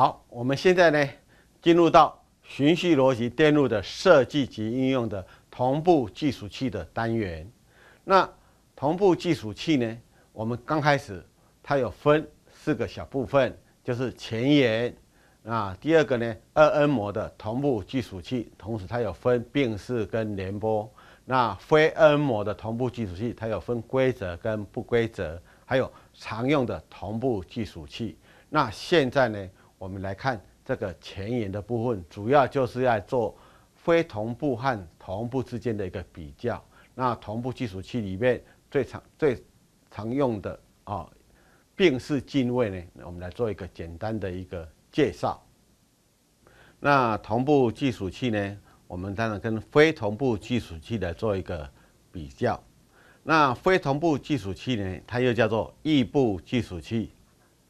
好，我们现在呢，进入到循序逻辑电路的设计及应用的同步计数器的单元。那同步计数器呢，我们刚开始它有分四个小部分，就是前沿啊，第二个呢，二 N 模的同步计数器，同时它有分并式跟联播。那非 N 模的同步计数器，它有分规则跟不规则，还有常用的同步计数器。那现在呢？我们来看这个前沿的部分，主要就是要做非同步和同步之间的一个比较。那同步计数器里面最常、最常用的啊，并置进位呢，我们来做一个简单的一个介绍。那同步计数器呢，我们当然跟非同步计数器来做一个比较。那非同步计数器呢，它又叫做异步计数器。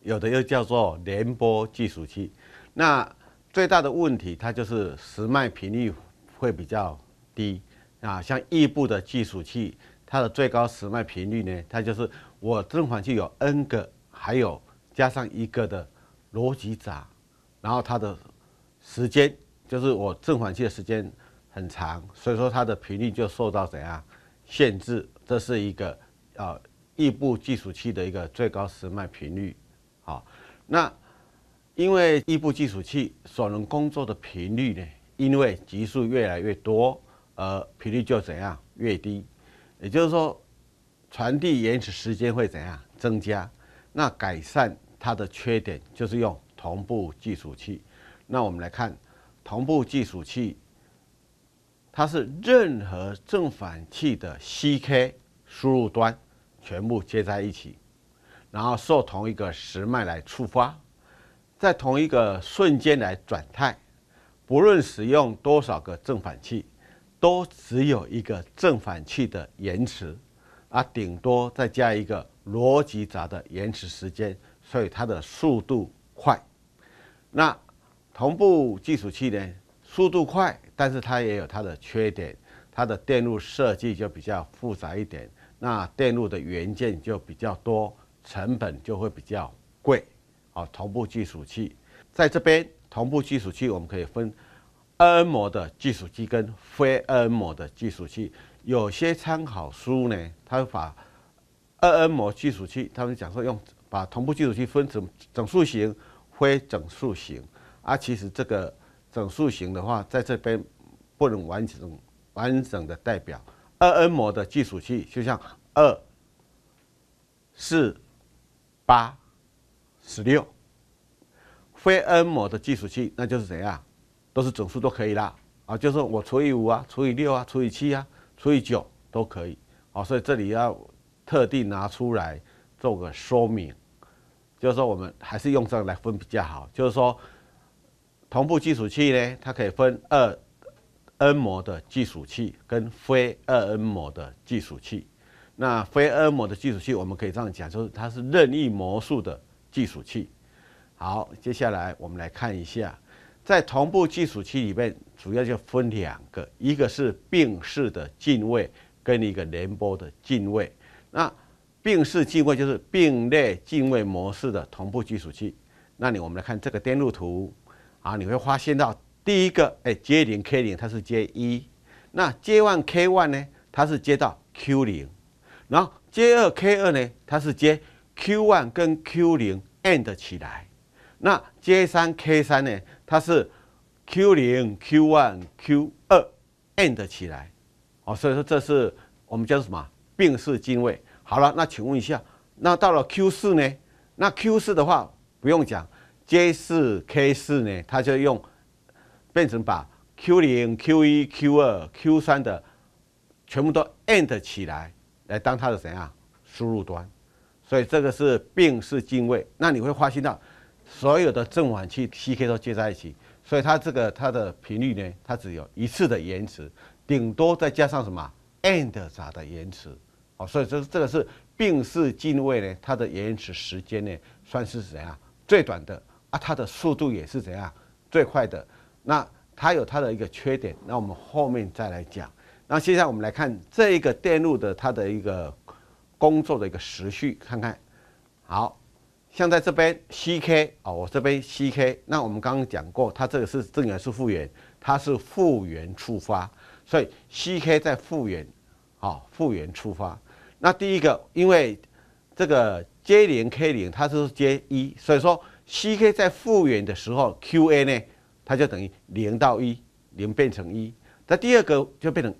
有的又叫做联播计数器，那最大的问题它就是时脉频率会比较低啊。像异步的计数器，它的最高时脉频率呢，它就是我正反器有 n 个，还有加上一个的逻辑闸，然后它的时间就是我正反器的时间很长，所以说它的频率就受到怎样限制？这是一个啊异步计数器的一个最高时脉频率。啊，那因为异步计数器所能工作的频率呢，因为级数越来越多，而频率就怎样越低，也就是说，传递延迟时间会怎样增加？那改善它的缺点就是用同步计数器。那我们来看同步计数器，它是任何正反器的 C、K 输入端全部接在一起。然后受同一个时脉来触发，在同一个瞬间来转态，不论使用多少个正反器，都只有一个正反器的延迟，啊，顶多再加一个逻辑闸的延迟时间，所以它的速度快。那同步计数器呢？速度快，但是它也有它的缺点，它的电路设计就比较复杂一点，那电路的元件就比较多。成本就会比较贵，啊，同步计数器在这边，同步计数器我们可以分二 n 模的计数器跟非二 n 模的计数器。有些参考书呢，它把二 n 模计数器，他们讲说用把同步计数器分成整数型、非整数型。啊，其实这个整数型的话，在这边不能完整完整的代表二 n 模的计数器，就像二、四。八、十六，非 n 模的计数器，那就是怎样，都是整数都可以啦。啊，就是我除以五啊，除以六啊，除以七啊，除以九都可以啊，所以这里要特地拿出来做个说明，就是说我们还是用这样来分比较好，就是说同步计数器呢，它可以分二 n 模的计数器跟非二 n 模的计数器。那非二模的计数器，我们可以这样讲，就是它是任意模术的计数器。好，接下来我们来看一下，在同步计数器里面，主要就分两个，一个是并式的进位，跟一个联播的进位。那并式进位就是并列进位模式的同步计数器。那你我们来看这个电路图，啊，你会发现到第一个，哎，接零 K 零它是接一，那接 one K one 呢，它是接到 Q 零。然后 J 二 K 二呢，它是接 Q one 跟 Q 零 And 起来。那 J 三 K 三呢，它是 Q 零 Q one Q 二 And 起来。哦，所以说这是我们叫做什么并式进位。好了，那请问一下，那到了 Q 四呢？那 Q 四的话不用讲，J 四 K 四呢，它就用变成把 Q 零 Q 一 Q 二 Q 三的全部都 And 起来。来当它的怎样输入端，所以这个是并式进位。那你会发现到所有的正反器 CK 都接在一起，所以它这个它的频率呢，它只有一次的延迟，顶多再加上什么 AND 啥的延迟。哦，所以这这个是并式进位呢，它的延迟时间呢算是怎样最短的啊？它的速度也是怎样最快的？那它有它的一个缺点，那我们后面再来讲。那现在我们来看这一个电路的它的一个工作的一个时序，看看，好像在这边 C K 啊，我这边 C K。那我们刚刚讲过，它这个是正是复原，它是复原触发，所以 C K 在复原，啊复原触发。那第一个，因为这个接零 K 零，它是接一，所以说 C K 在复原的时候，Q A 呢，它就等于零到一，零变成一。那第二个就变成。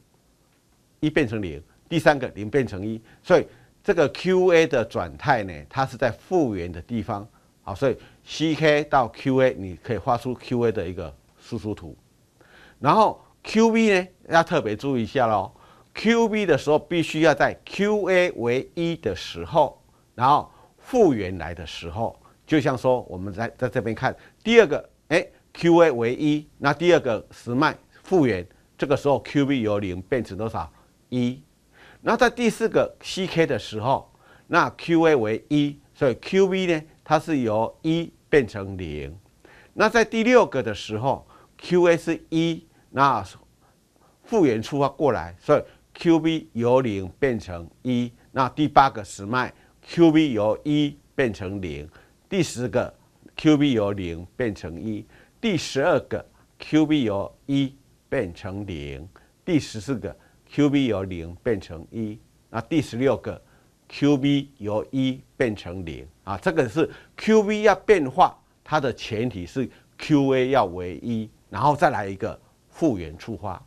一变成零，第三个零变成一，所以这个 Q A 的转态呢，它是在复原的地方，好，所以 C K 到 Q A，你可以画出 Q A 的一个输出图，然后 Q B 呢，要特别注意一下喽，Q B 的时候必须要在 Q A 为一的时候，然后复原来的时候，就像说我们在在这边看第二个，哎，Q A 为一，那第二个时脉复原，这个时候 Q B 由零变成多少？一，那在第四个 C K 的时候，那 Q A 为一，所以 Q B 呢，它是由一变成零。那在第六个的时候，Q A 是一，那复原出发过来，所以 Q B 由零变成一。那第八个时脉，Q B 由一变成零。第十个 Q B 由零变成一。第十二个 Q B 由一变成零。第十四个。Q B 由零变成一，那第十六个 Q B 由一变成零啊，这个是 Q B 要变化，它的前提是 Q A 要为一，然后再来一个复原触发。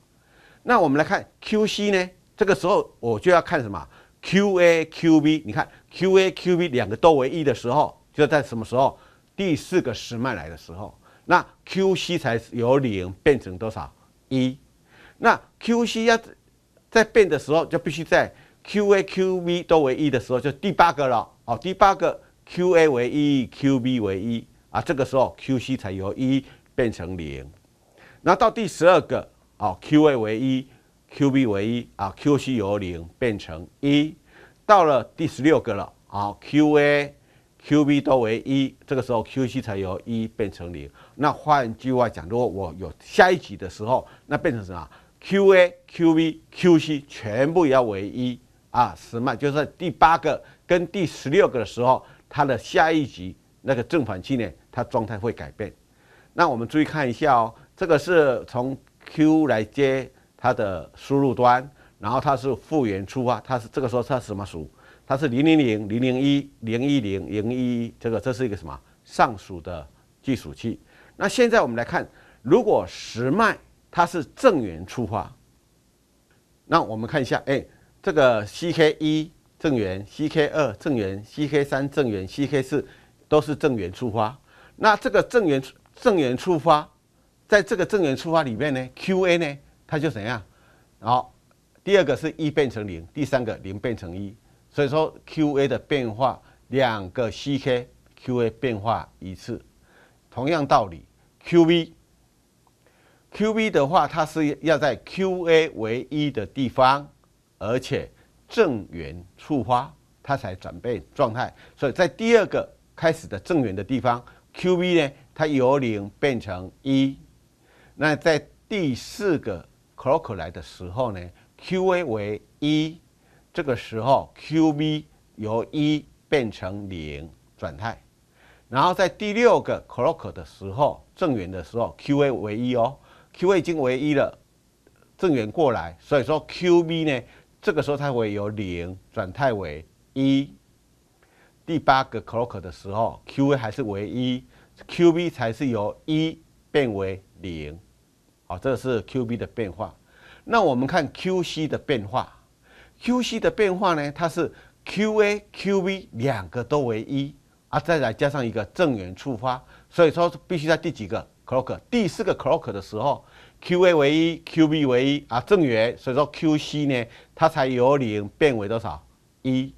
那我们来看 Q C 呢？这个时候我就要看什么？Q A Q B，你看 Q A Q B 两个都为一的时候，就在什么时候？第四个时脉来的时候，那 Q C 才由零变成多少？一，那 Q C 要。在变的时候，就必须在 Q A、Q B 都为一的时候，就第八个了。好，第八个 Q A 为一，Q B 为一啊，这个时候 Q C 才由一变成零。那到第十二个，好，Q A 为一，Q B 为一啊，Q C 由零变成一。到了第十六个了，好，Q A、Q B 都为一，这个时候 Q C 才由一变成零。那换句话讲，如果我有下一集的时候，那变成什么？Qa、Qb、Qc 全部要为一啊，十脉就是第八个跟第十六个的时候，它的下一级那个正反器呢，它状态会改变。那我们注意看一下哦，这个是从 Q 来接它的输入端，然后它是复原出发，它是这个时候它是什么属？它是零零零零零一零一零零一一，这个这是一个什么上数的计数器？那现在我们来看，如果十脉。它是正元触发，那我们看一下，哎，这个 C K 一正元、C K 二正元、C K 三正元、C K 四都是正元触发。那这个正元正元触发，在这个正元触发里面呢，Q A 呢，它就怎样？好，第二个是一变成零，第三个零变成一，所以说 Q A 的变化两个 C K，Q A 变化一次。同样道理，Q V。Q B 的话，它是要在 Q A 为一的地方，而且正缘触发它才转变状态。所以在第二个开始的正缘的地方，Q B 呢，它由零变成一。那在第四个 clock 来的时候呢，Q A 为一，这个时候 Q B 由一变成零转态。然后在第六个 clock 的时候，正缘的时候，Q A 为一哦。Qa 已经为一了，正源过来，所以说 Qb 呢，这个时候它会由零转态为一。第八个 clock 的时候，Qa 还是为一，Qb 才是由一变为零。好，这是 Qb 的变化。那我们看 Qc 的变化，Qc 的变化呢，它是 Qa、Qb 两个都为一，啊，再来加上一个正源触发，所以说必须在第几个？第四个 clock 的时候，QA 为一，QB 为一啊，正圆，所以说 QC 呢，它才由零变为多少一。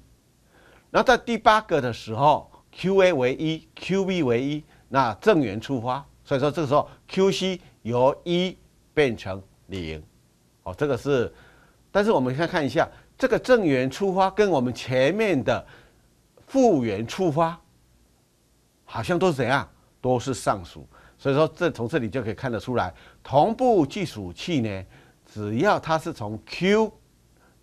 那在第八个的时候，QA 为一，QB 为一，那正圆出发，所以说这个时候 QC 由一变成零。哦，这个是，但是我们先看一下，这个正圆出发跟我们前面的复原出发，好像都是怎样，都是上数。所以说，这从这里就可以看得出来，同步计数器呢，只要它是从 Q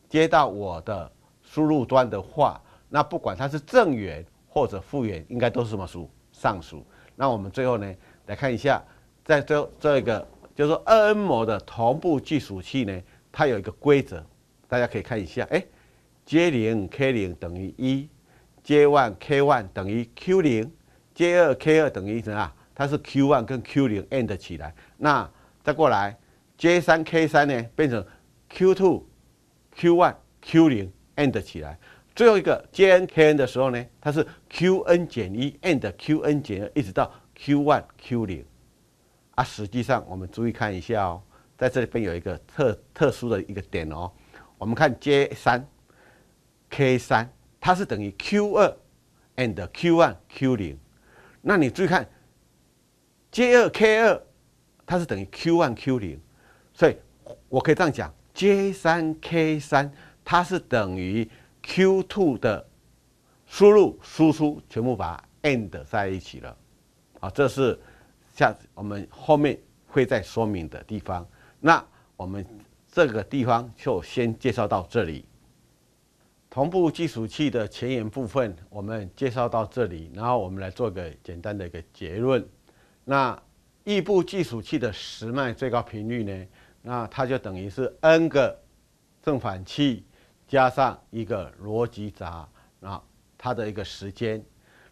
接到我的输入端的话，那不管它是正缘或者负缘，应该都是什么数？上数。那我们最后呢，来看一下，在这这个就是二 n 模的同步计数器呢，它有一个规则，大家可以看一下。哎，J 零 K 零等于一，J one K one 等于 Q 零，J 二 K 二等于什么？它是 Q one 跟 Q 零 e n d 起来，那再过来 J 三 K 三呢变成 Q two Q one Q 零 n d 起来，最后一个 J N K N 的时候呢，它是 Q N 减一 and Q N 减二，一直到 Q one Q 零。啊，实际上我们注意看一下哦，在这里边有一个特特殊的一个点哦，我们看 J 三 K 三，它是等于 Q 二 and Q one Q 零，那你注意看。J 二 K 二它是等于 Q one Q 零，所以我可以这样讲，J 三 K 三它是等于 Q two 的输入输出全部把 e n d 在一起了，啊，这是下我们后面会再说明的地方。那我们这个地方就先介绍到这里，同步计数器的前沿部分我们介绍到这里，然后我们来做个简单的一个结论。那异步计数器的时脉最高频率呢？那它就等于是 N 个正反器加上一个逻辑闸啊，它的一个时间。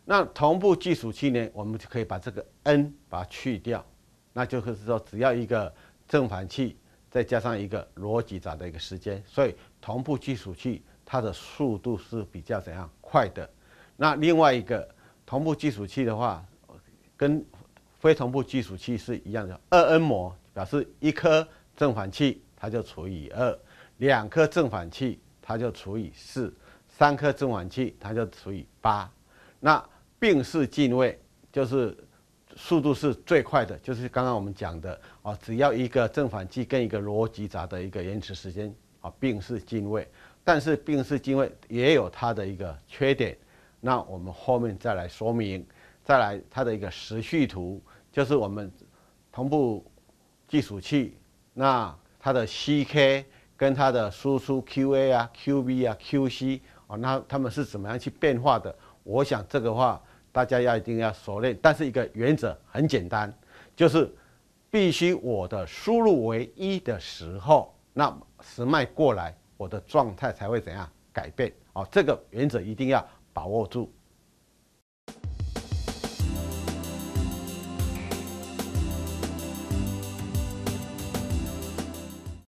那同步计数器呢，我们就可以把这个 N 把它去掉，那就是说只要一个正反器再加上一个逻辑闸的一个时间。所以同步计数器它的速度是比较怎样快的？那另外一个同步计数器的话，跟非同步计数器是一样的，二 N 模表示一颗正反器，它就除以二；两颗正反器，它就除以四；三颗正反器，它就除以八。那并视进位就是速度是最快的就是刚刚我们讲的啊，只要一个正反器跟一个逻辑闸的一个延迟时间啊，并视进位。但是并视进位也有它的一个缺点，那我们后面再来说明，再来它的一个时序图。就是我们同步计数器，那它的 C K 跟它的输出 Q A 啊、Q B 啊、Q C 啊，那他们是怎么样去变化的？我想这个话大家要一定要熟练。但是一个原则很简单，就是必须我的输入为一的时候，那时脉过来，我的状态才会怎样改变？哦，这个原则一定要把握住。